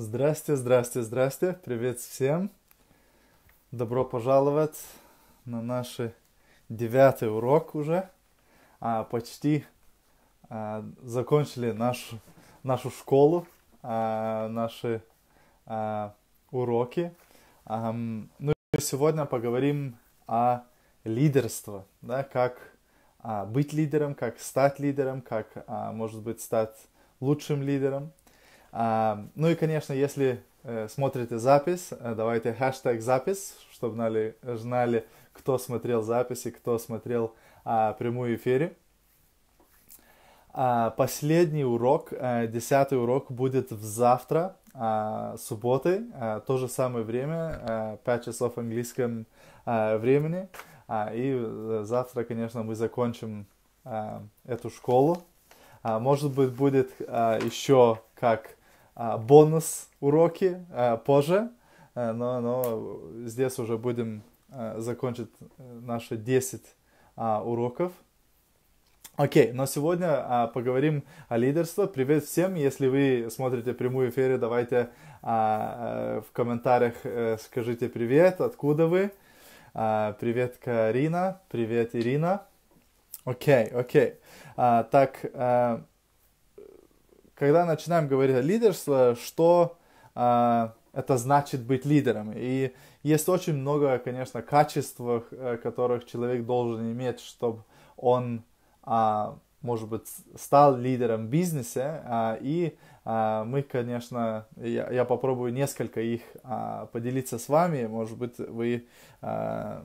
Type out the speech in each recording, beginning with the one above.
Здрасте, здрасте, здрасте. Привет всем. Добро пожаловать на наш девятый урок уже. А, почти а, закончили нашу, нашу школу, а, наши а, уроки. А, ну и сегодня поговорим о лидерстве, да, как а, быть лидером, как стать лидером, как, а, может быть, стать лучшим лидером – а, ну и, конечно, если э, смотрите запись, э, давайте хэштег запись, чтобы знали, знали, кто смотрел записи, кто смотрел а, прямую эфире. А, последний урок, а, десятый урок будет в завтра, а, субботы, а, то же самое время, а, 5 часов английском а, времени. А, и завтра, конечно, мы закончим а, эту школу. А, может быть, будет а, еще как а, бонус уроки а, позже, а, но, но здесь уже будем закончить э, наши 10 уроков. Окей, okay, но сегодня а, поговорим о лидерстве. Привет всем, если вы смотрите прямую эфир, давайте а, а, в комментариях а, скажите привет, откуда вы. А, привет, Карина, привет, Ирина. Окей, okay, окей. Okay. А, так, когда начинаем говорить о лидерстве, что э, это значит быть лидером. И есть очень много, конечно, качеств, э, которых человек должен иметь, чтобы он, э, может быть, стал лидером в бизнесе. Э, и э, мы, конечно, я, я попробую несколько их э, поделиться с вами. Может быть, вы э,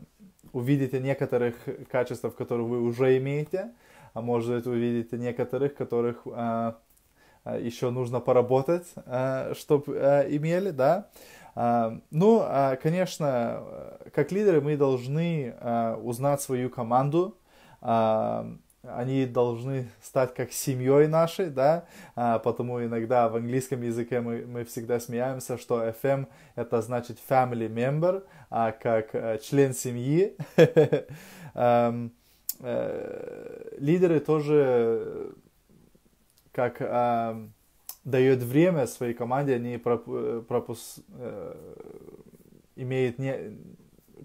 увидите некоторых качеств, которые вы уже имеете, а может быть, увидите некоторых, которых э, Э, еще нужно поработать, э, чтобы э, имели, да. Ну, конечно, как лидеры мы должны узнать свою команду, они должны стать как семьей нашей, да, а, потому иногда в английском языке мы, мы всегда смеяемся, что FM это значит family member, а как а, член семьи. Эм, лидеры тоже как э, дает время своей команде, они проп, э, пропус, э, имеет не,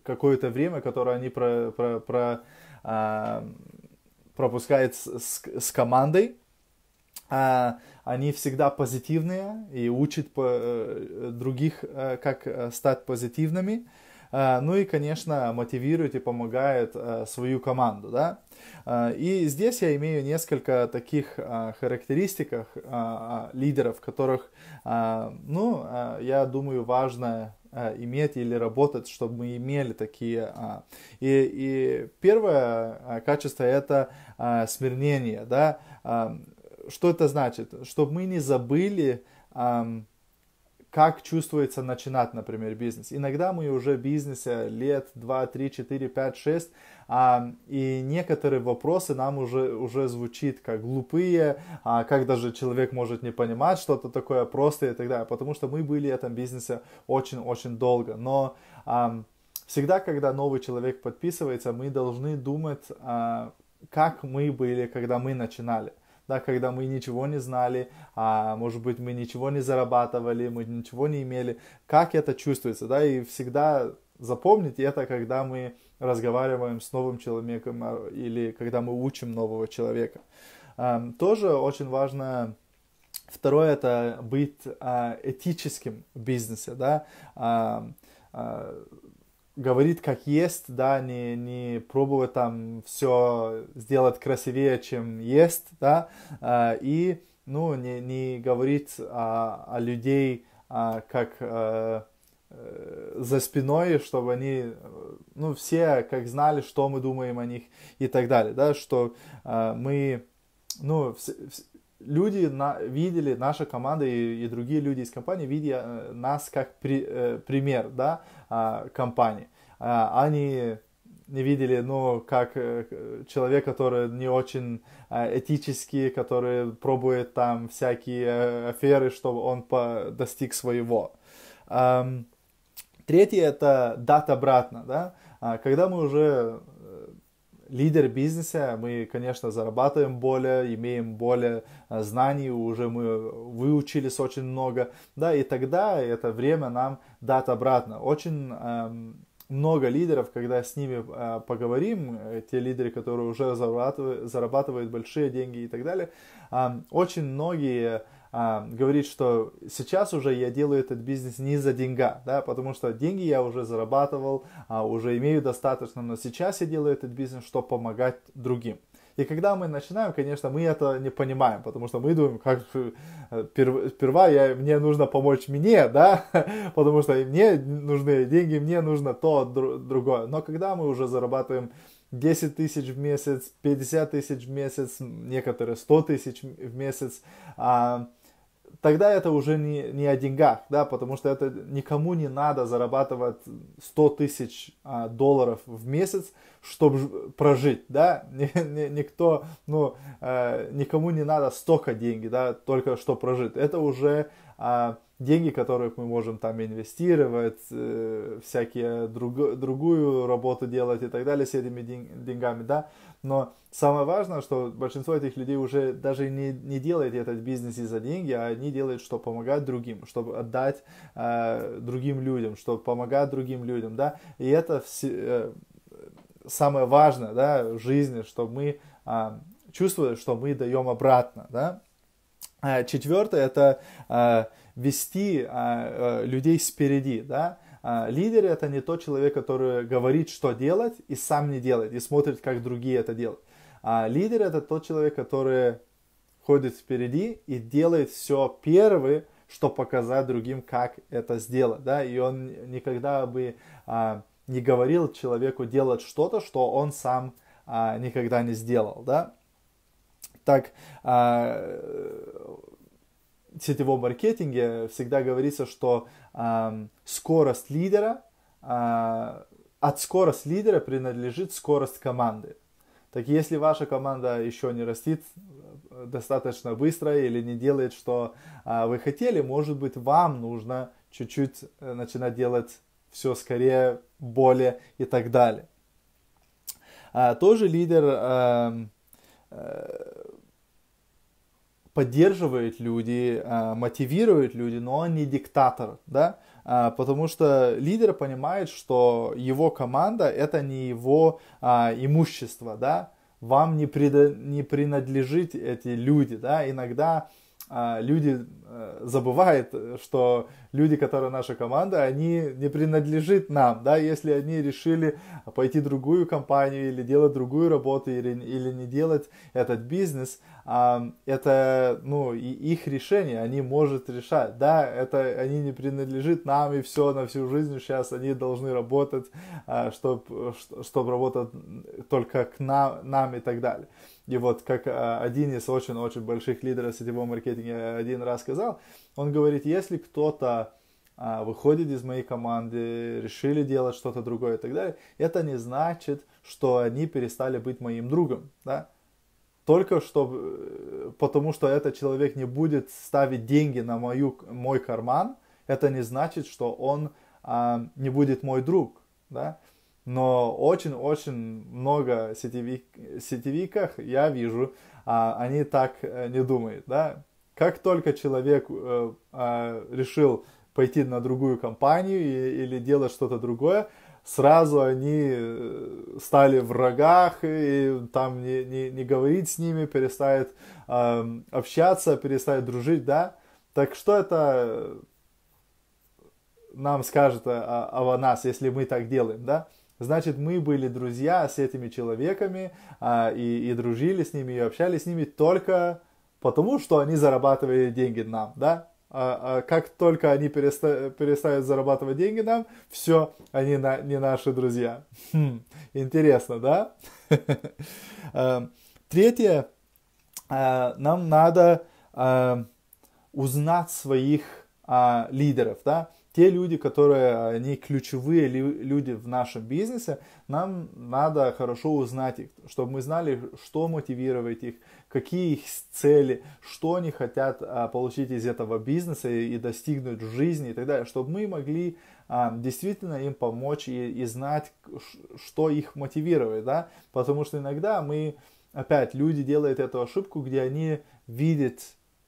какое-то время, которое они про, про, про, э, пропускают с, с командой. Э, они всегда позитивные и учат по, э, других, э, как э, стать позитивными. Э, Э, ну и, конечно, мотивирует и помогает э, свою команду, да. Э, и здесь я имею несколько таких характеристиках а, лидеров, которых, ну, я думаю, важно иметь или работать, чтобы мы имели такие. А. И, и первое качество это смирнение, да. Что это значит? Чтобы мы не забыли как чувствуется начинать, например, бизнес. Иногда мы уже в бизнесе лет 2, 3, 4, 5, 6, а, и некоторые вопросы нам уже, уже звучит как глупые, а, как даже человек может не понимать что-то такое простое и так далее, потому что мы были в этом бизнесе очень-очень долго. Но а, всегда, когда новый человек подписывается, мы должны думать, а, как мы были, когда мы начинали да, когда мы ничего не знали, а, может быть, мы ничего не зарабатывали, мы ничего не имели, как это чувствуется, да, и всегда запомнить это, когда мы разговариваем с новым человеком а, или когда мы учим нового человека. Эм, тоже очень важно второе это быть а, этическим в бизнесе, да. Эм, а, говорит как есть, да, не, не пробовать там все сделать красивее, чем есть, да, а, и, ну, не, не говорит о, о людей а, как э, э, за спиной, чтобы они, э, ну, все как знали, что мы думаем о них и так далее, да, что мы, ну, люди на, видели, наша команда и, и другие люди из компании видели нас как при, пример, да, а, компании. А, они не видели, ну, как э, человек, который не очень э, этический, который пробует там всякие э, аферы, чтобы он по достиг своего. Эм, третье это дата обратно, да. А, когда мы уже лидер бизнеса, мы, конечно, зарабатываем более, имеем более э, знаний, уже мы выучились очень много, да, и тогда это время нам дать обратно. Очень эм, много лидеров, когда с ними э, поговорим, э, те лидеры, которые уже зарабатывают, зарабатывают большие деньги и так далее, э, очень многие а, говорит, что сейчас уже я делаю этот бизнес не за деньга, да, потому что деньги я уже зарабатывал, а, уже имею достаточно, но сейчас я делаю этот бизнес, чтобы помогать другим. И когда мы начинаем, конечно, мы это не понимаем, потому что мы думаем, как э, пер, сперва я, мне нужно помочь мне, да, потому что мне нужны деньги, мне нужно то, другое. Но когда мы уже зарабатываем 10 тысяч в месяц, 50 тысяч в месяц, некоторые 100 тысяч в месяц, а, тогда это уже не, не о деньгах, да, потому что это никому не надо зарабатывать 100 тысяч а, долларов в месяц, чтобы прожить, да, никто, ну, а, никому не надо столько деньги, да, только что прожить. Это уже а, деньги, которые мы можем там инвестировать, э, всякие друг, другую работу делать и так далее с этими день деньгами, да, но самое важное, что большинство этих людей уже даже не, не делает этот бизнес из-за деньги, а они делают, чтобы помогать другим, чтобы отдать э, другим людям, чтобы помогать другим людям, да. И это все, э, самое важное, да, в жизни, что мы э, чувствуем, что мы даем обратно, да. Э, Четвертое это э, вести а, э, людей спереди, да а, лидер это не тот человек, который говорит, что делать, и сам не делает, и смотрит, как другие это делают. А лидер это тот человек, который ходит впереди и делает все первый, что показать другим, как это сделать. Да? И он никогда бы а, не говорил человеку делать что-то, что он сам а, никогда не сделал. Да? Так, а, сетевом маркетинге всегда говорится, что э, скорость лидера, э, от скорости лидера принадлежит скорость команды. Так если ваша команда еще не растит достаточно быстро или не делает, что э, вы хотели, может быть, вам нужно чуть-чуть э, начинать делать все скорее, более и так далее. А, тоже лидер э, поддерживает люди, а, мотивирует люди, но он не диктатор, да, а, потому что лидер понимает, что его команда это не его а, имущество, да, вам не, прида... не принадлежит эти люди, да, иногда а люди э, забывают, что люди, которые наша команда, они не принадлежит нам, да, если они решили пойти в другую компанию или делать другую работу или, или не делать этот бизнес, а, это, ну, их решение, они может решать, да, это они не принадлежит нам и все на всю жизнь сейчас они должны работать, чтобы, а, чтобы работать только к нам, нам и так далее. И вот как а, один из очень-очень больших лидеров сетевого маркетинга один раз сказал, он говорит, если кто-то а, выходит из моей команды, решили делать что-то другое и так далее, это не значит, что они перестали быть моим другом, да? Только чтобы, э, потому что этот человек не будет ставить деньги на мою, мой карман, это не значит, что он а, не будет мой друг, да? но очень-очень много сетевик, сетевиках я вижу, а, они так э, не думают, да. Как только человек э, э, решил пойти на другую компанию и, или делать что-то другое, сразу они э, стали врагах и там не, не, не говорить с ними, перестает э, эм, общаться, перестает дружить, да. Так что это нам скажет о, о, о нас, если мы так делаем, да? Значит, мы были друзья с этими человеками а, и, и дружили с ними, и общались с ними только потому, что они зарабатывали деньги нам, да? А, а как только они переста- перестают зарабатывать деньги нам, все, они на- не наши друзья. Хм, интересно, да? Эм, третье, э, нам надо э, узнать своих а, лидеров, да? те люди, которые, они ключевые люди в нашем бизнесе, нам надо хорошо узнать их, чтобы мы знали, что мотивирует их, какие их цели, что они хотят а, получить из этого бизнеса и достигнуть в жизни и так далее, чтобы мы могли а, действительно им помочь и, и знать, что их мотивирует, да, потому что иногда мы, опять, люди делают эту ошибку, где они видят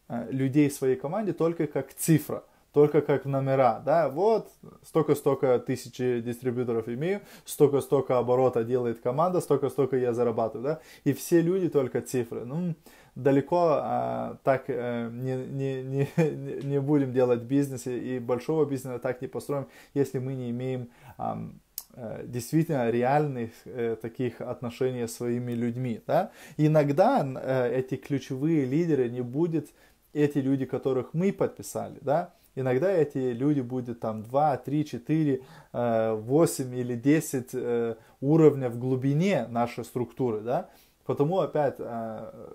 а, людей в своей команде только как цифра, только как номера, да, вот столько-столько тысячи дистрибьюторов имею, столько-столько оборота делает команда, столько-столько я зарабатываю, да, и все люди только цифры, ну, далеко а, так а, не, не, не, не будем делать бизнес, и большого бизнеса так не построим, если мы не имеем а, действительно реальных э, таких отношений с своими людьми. Да? Иногда э, эти ключевые лидеры не будут эти люди, которых мы подписали, да, Иногда эти люди будут там 2, 3, 4, 8 или 10 э, уровня в глубине нашей структуры, да, Потому опять э,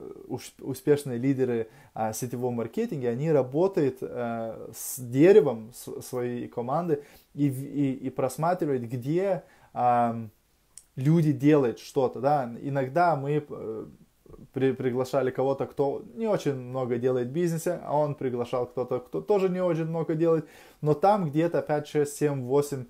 успешные лидеры э, сетевого маркетинга, они работают с деревом своей команды и, и, и просматривают, где люди делают что-то. Да? Иногда мы при, приглашали кого-то, кто не очень много делает в бизнесе, а он приглашал кто-то, кто тоже не очень много делает, но там где-то 5, 6, 7, 8,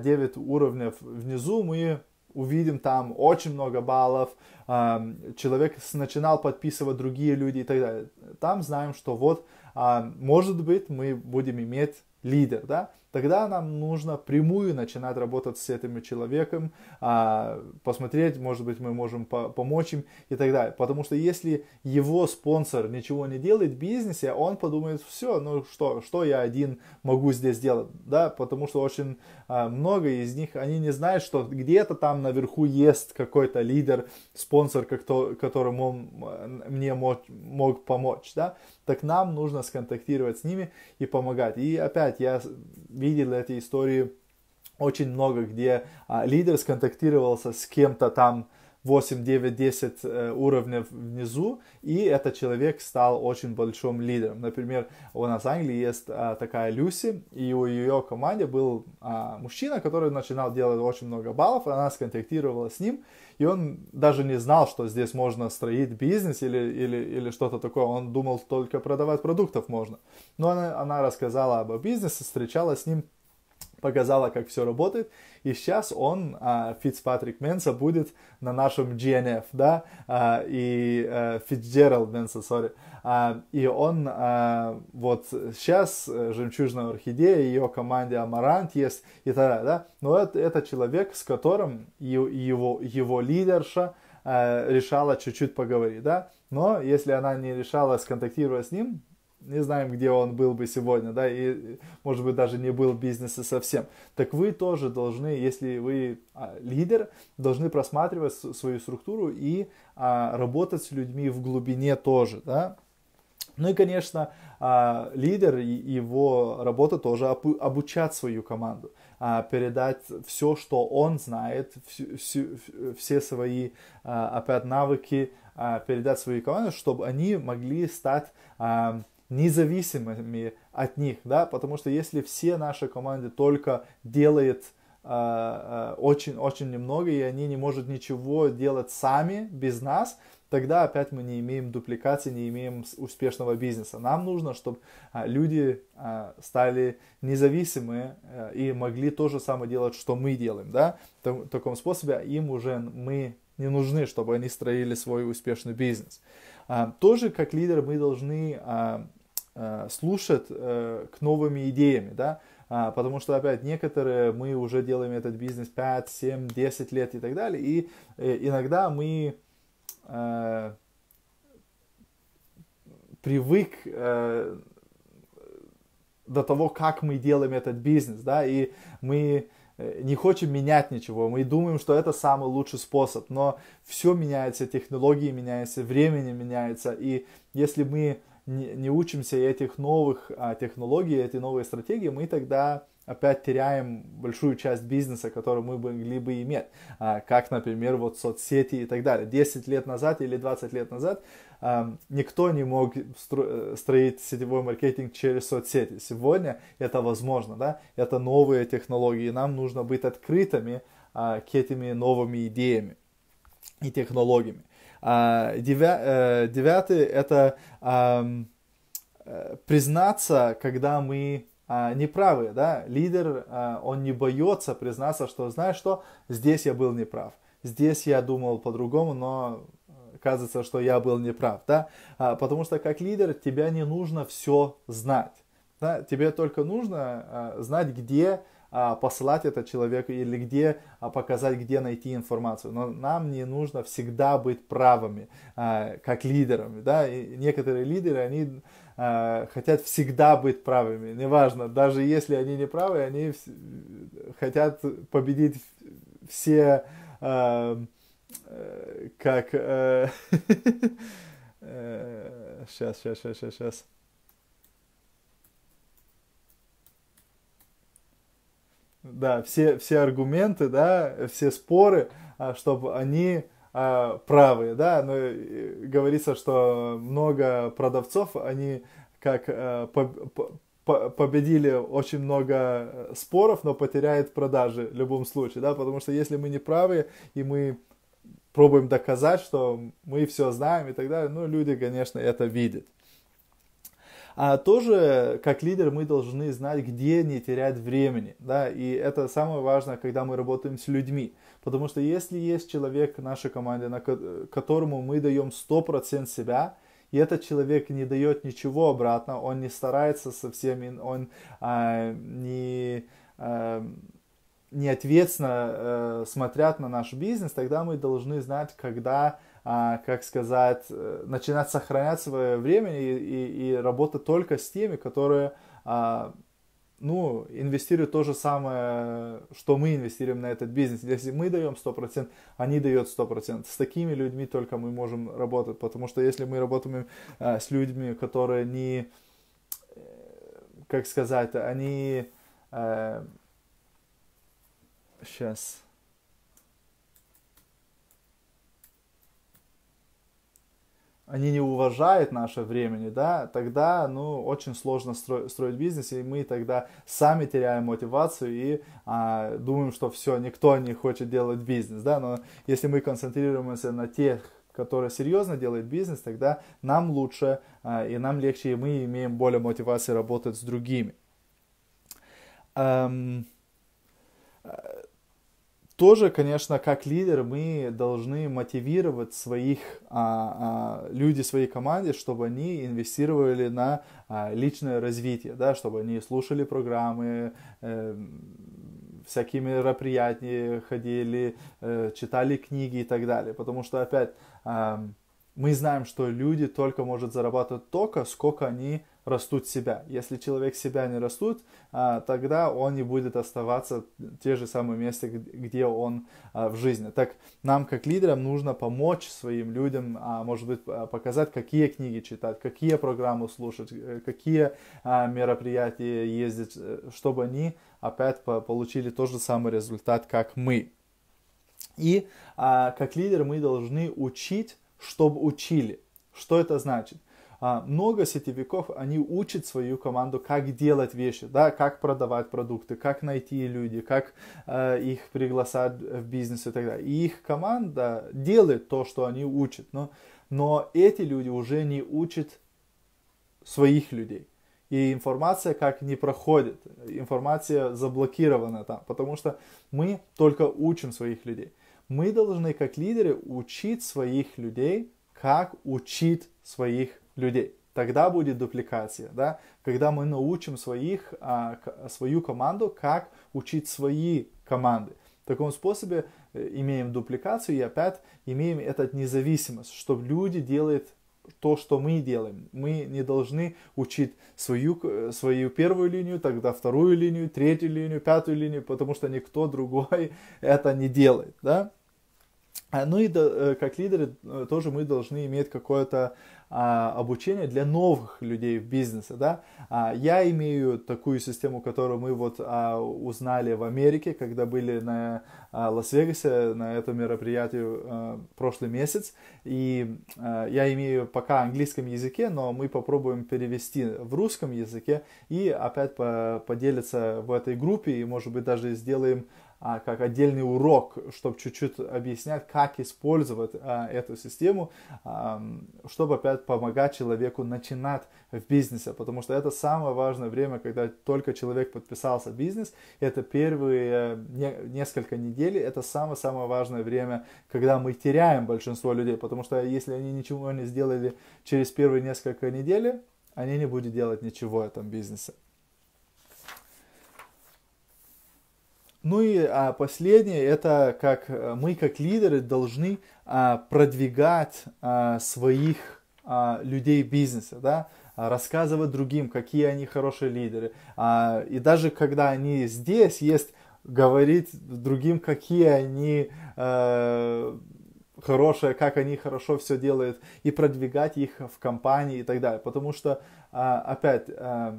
9 уровней внизу мы увидим там очень много баллов, а, человек начинал подписывать другие люди и так далее. Там знаем, что вот, а, может быть, мы будем иметь лидер, да, тогда нам нужно прямую начинать работать с этим человеком, а, посмотреть, может быть, мы можем помочь им и так далее. Потому что если его спонсор ничего не делает в бизнесе, он подумает, все, ну что, что я один могу здесь делать, да, потому что очень а, много из них, они не знают, что где-то там наверху есть какой-то лидер, спонсор, которому он а, мне мог, мог помочь, да так нам нужно сконтактировать с ними и помогать. И опять я видел эти истории очень много, где а, лидер сконтактировался с кем-то там, 8, 9, 10 уровней внизу, и этот человек стал очень большим лидером. Например, у нас в Англии есть а, такая Люси, и у ее команды был а, мужчина, который начинал делать очень много баллов, она сконтактировала с ним, и он даже не знал, что здесь можно строить бизнес или, или, или что-то такое, он думал только продавать продуктов можно. Но она, она рассказала об бизнесе, встречалась с ним, показала, как все работает. И сейчас он, а, Фицпатрик Менса, будет на нашем GNF, да, а, и э, Фитцджеральд Менса, сори. А, и он вот сейчас э, «Жемчужная орхидея», ее команде «Амарант» есть и так далее, да. Но это, это человек, с которым его, его лидерша э, решала чуть-чуть поговорить, да. Но если она не решала сконтактировать с ним, не знаем, где он был бы сегодня, да, и, может быть, даже не был в бизнесе совсем. Так вы тоже должны, если вы а, лидер, должны просматривать свою структуру и а, работать с людьми в глубине тоже, да. Ну и, конечно, а, лидер и его работа тоже обучать свою команду, а, передать все, что он знает, всю, всю, все свои, а, опять, навыки, а, передать свою команду, чтобы они могли стать а, независимыми от них, да, потому что если все наши команды только делает очень-очень а, а, немного, и они не могут ничего делать сами без нас, тогда опять мы не имеем дупликации, не имеем успешного бизнеса. Нам нужно, чтобы а, люди стали независимы э, и могли то же самое делать, что мы делаем. Да? В таком способе им уже мы не нужны, чтобы они строили свой успешный бизнес. А, тоже как лидер мы должны а, а, слушать э, к новыми идеями, да, потому что, опять, некоторые мы уже делаем этот бизнес 5, 7, 10 лет и так далее, и э, иногда мы э, привык до того, как мы делаем этот бизнес, да, и мы Э, не хочем менять ничего, мы думаем, что это самый лучший способ, но все меняется, технологии меняются, времени меняется, и если мы не, не учимся этих новых а, технологий, эти новые стратегии, мы тогда опять теряем большую часть бизнеса, которую мы могли бы иметь, а, как, например, вот соцсети и так далее. 10 лет назад или 20 лет назад никто не мог э, строить сетевой маркетинг через соцсети. Сегодня это возможно, да, это новые технологии, нам нужно быть открытыми а, к этими новыми идеями и технологиями. А, э, девятый – это э, признаться, когда мы а, неправы, да, лидер, а, он не боится признаться, что, знаешь что, здесь я был неправ, здесь я думал по-другому, но э, кажется, что я был неправ, да, а, потому что как лидер тебя не нужно все знать, да, тебе только нужно знать, где а, посылать это человеку или где показать, где найти информацию. Но нам не нужно всегда быть правыми, как лидерами. Да? И некоторые лидеры, они а, хотят всегда быть правыми, неважно, даже если они не правы, они в... хотят победить все, а, э, как, сейчас, э, э, сейчас, сейчас, сейчас, сейчас. Да, все, все аргументы, да, все споры, а, чтобы они э, а, правы, да, но э, говорится, что много продавцов, они как э, победили очень много э, споров, но потеряют продажи в любом случае, да, потому что если мы не правы и мы пробуем доказать, что мы все знаем и так далее, ну, люди, конечно, это видят. А тоже, как лидер, мы должны знать, где не терять времени, да, и это самое важное, когда мы работаем с людьми. Потому что если есть человек в нашей команде, на которому мы даем 100% себя, и этот человек не дает ничего обратно, он не старается со всеми, он а, не... А, неответственно э, смотрят на наш бизнес, тогда мы должны знать, когда, э, как сказать, э, начинать сохранять свое время и, и, и работать только с теми, которые э, ну, инвестируют то же самое, что мы инвестируем на этот бизнес. Если мы даем 100%, они дают 100%. С такими людьми только мы можем работать, потому что если мы работаем э, с людьми, которые не, э, как сказать, они... Э, сейчас они не уважают наше времени, да, тогда, ну, очень сложно строить строить бизнес, и мы тогда сами теряем мотивацию и а, думаем, что все, никто не хочет делать бизнес, да, но если мы концентрируемся на тех, которые серьезно делают бизнес, тогда нам лучше а, и нам легче, и мы имеем более мотивации работать с другими. Эм, э, тоже, конечно, как лидер мы должны мотивировать своих а, а, люди своей команде, чтобы они инвестировали на а, личное развитие, да, чтобы они слушали программы, э, всякие мероприятия ходили, э, читали книги и так далее, потому что опять э, мы знаем, что люди только может зарабатывать только сколько они растут себя. Если человек себя не растут, а, тогда он не будет оставаться в те же самые места, где он а, в жизни. Так нам как лидерам нужно помочь своим людям, а, может быть, показать, какие книги читать, какие программы слушать, э, какие мероприятия ездить, э, чтобы они опять получили тот же самый результат, как мы. И как лидер мы должны учить, чтобы учили. Что это значит? А много сетевиков, они учат свою команду, как делать вещи, да, как продавать продукты, как найти люди, как э, их пригласить в бизнес и так далее. И их команда делает то, что они учат, но, но эти люди уже не учат своих людей. И информация как не проходит, информация заблокирована там, потому что мы только учим своих людей. Мы должны как лидеры учить своих людей, как учить своих людей. Тогда будет дупликация, да? когда мы научим своих, а, свою команду, как учить свои команды. В таком способе э, имеем дупликацию и опять имеем эту независимость, чтобы люди делают то, что мы делаем. Мы не должны учить свою, э, свою первую линию, тогда вторую линию, третью линию, пятую линию, потому что никто другой это не делает. Да? А, ну и э, как лидеры э, тоже мы должны иметь какое-то а, обучение для новых людей в бизнесе, да. А, я имею такую систему, которую мы вот узнали в Америке, когда были на Лас-Вегасе на этом мероприятии э, прошлый месяц, и я имею пока английском языке, но мы попробуем перевести в русском языке и опять поделиться в этой группе и, может быть, даже сделаем а, как отдельный урок, чтобы чуть-чуть объяснять, как использовать а, эту систему, а, чтобы опять помогать человеку начинать в бизнесе, потому что это самое важное время, когда только человек подписался в бизнес, это первые э, не, несколько недель, это самое-самое важное время, когда мы теряем большинство людей, потому что если они ничего не сделали через первые несколько недель, они не будут делать ничего в этом бизнесе. Ну и а, последнее, это как э, мы как лидеры должны а, продвигать а, своих а, людей бизнеса, да, рассказывать другим, какие они хорошие лидеры. А, и даже когда они здесь, есть говорить другим, какие они э, хорошие, как они хорошо все делают, и продвигать их в компании и так далее. Потому что, э, опять, э,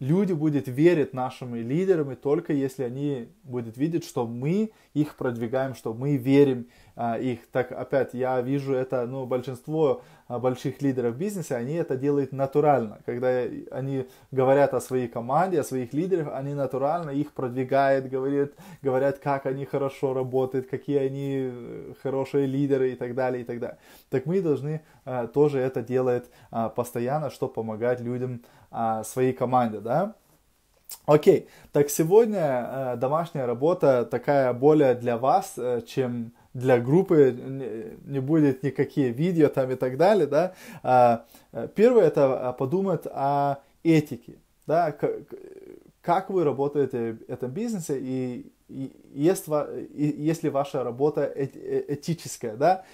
люди будут верить нашим лидерам, и только если они будут видеть, что мы их продвигаем, что мы верим а, их. Так опять я вижу это, ну, большинство а, больших лидеров бизнеса, они это делают натурально. Когда они говорят о своей команде, о своих лидерах, они натурально их продвигают, говорят, говорят, как они хорошо работают, какие они э, хорошие лидеры и так далее, и так далее. Так мы должны а, тоже это делать а, постоянно, чтобы помогать людям а, своей команде, да. Окей, так сегодня э, домашняя работа такая более для вас, э, чем для группы, э, не будет никакие видео там и так далее, да. А, первое это а, подумать о этике, да, как вы работаете в этом бизнесе и, и есть, если ваша работа этическая, да,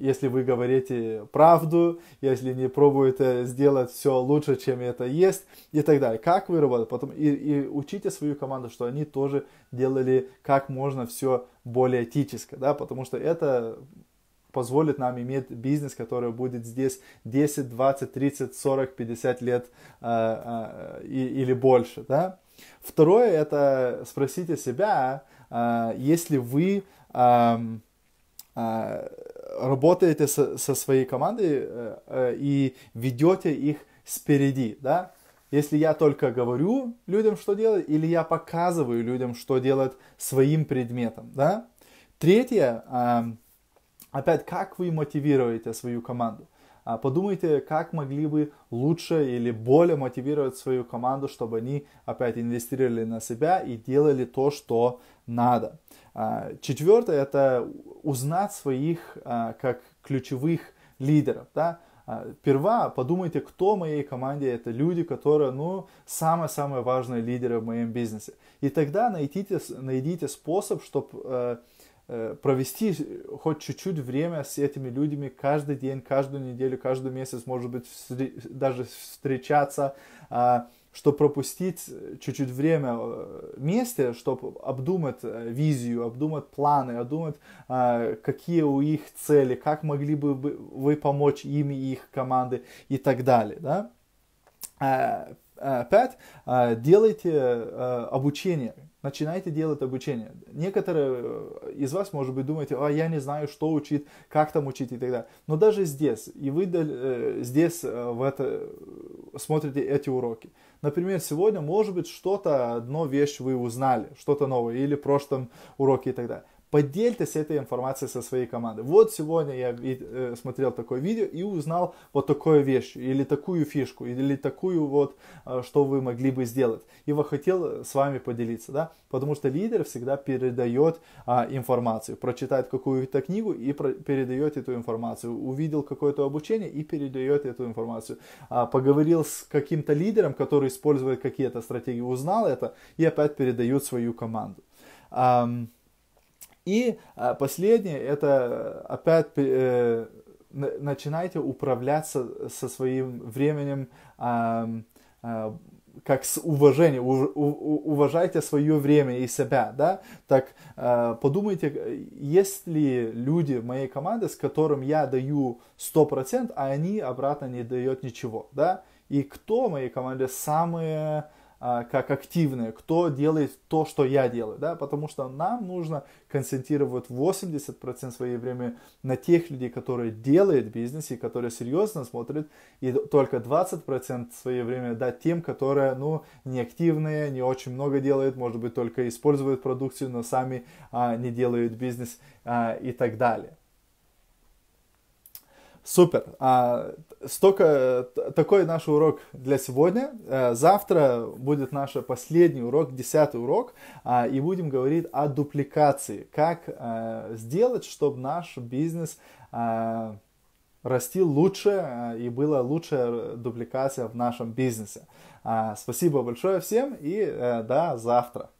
если вы говорите правду, если не пробуете сделать все лучше, чем это есть, и так далее. Как вы работаете? Потом и, и учите свою команду, что они тоже делали как можно все более этически, да, потому что это позволит нам иметь бизнес, который будет здесь 10, 20, 30, 40, 50 лет э, э, или больше. Да? Второе, это спросите себя, э, если вы эм, э, работаете со, со своей командой э, э, и ведете их спереди, да? Если я только говорю людям, что делать, или я показываю людям, что делать своим предметом, да? Третье, э, опять, как вы мотивируете свою команду? А, подумайте, как могли бы лучше или более мотивировать свою команду, чтобы они опять инвестировали на себя и делали то, что надо. А, Четвертое – это узнать своих а, как ключевых лидеров. Да? Сперва а, подумайте, кто в моей команде это люди, которые, ну, самые-самые важные лидеры в моем бизнесе. И тогда найдите, найдите способ, чтобы э, э, провести хоть чуть-чуть время с этими людьми каждый день, каждую неделю, каждый месяц, может быть, даже встречаться, чтобы пропустить э, чуть-чуть время э, вместе, чтобы обдумать э, визию, обдумать планы, обдумать, а, какие у их цели, как могли бы вы помочь им и их команды и так далее. Да? Пять. Делайте обучение начинайте делать обучение. Некоторые э, из вас, может быть, думаете, а я не знаю, что учить, как там учить и так далее. Но даже здесь, и вы э, здесь э, в это, смотрите эти уроки. Например, сегодня, может быть, что-то, одну вещь вы узнали, что-то новое, или в прошлом уроке и так далее. Поделитесь этой информацией со своей командой. Вот сегодня я э, смотрел такое видео и узнал вот такую вещь, или такую фишку, или такую вот, э, что вы могли бы сделать. И вот хотел с вами поделиться, да, потому что лидер всегда передает а, информацию, прочитает какую-то книгу и про- передает эту информацию, увидел какое-то обучение и передает эту информацию, а, поговорил с каким-то лидером, который использует какие-то стратегии, узнал это и опять передает свою команду. Um, и а, последнее, это э, опять э, начинайте управляться со своим временем э, э, как с уважением, у, у, уважайте свое время и себя, да, так э, подумайте, есть ли люди в моей команде, с которым я даю 100%, а они обратно не дают ничего, да, и кто в моей команде самые э, а, как активные, кто делает то, что я делаю, да, потому что нам нужно концентрировать 80% своего времени на тех людей, которые делают бизнес и которые серьезно смотрят, и только 20% своего времени дать тем, которые, ну, неактивные, не очень много делают, может быть, только используют продукцию, но сами а, не делают бизнес а, и так далее. Супер. А, столько, такой наш урок для сегодня. Э, завтра будет наш последний урок, десятый урок, а, и будем говорить о дупликации. Как а, сделать, чтобы наш бизнес а, расти лучше а, и была лучшая дупликация в нашем бизнесе. А, спасибо большое всем и а, до завтра.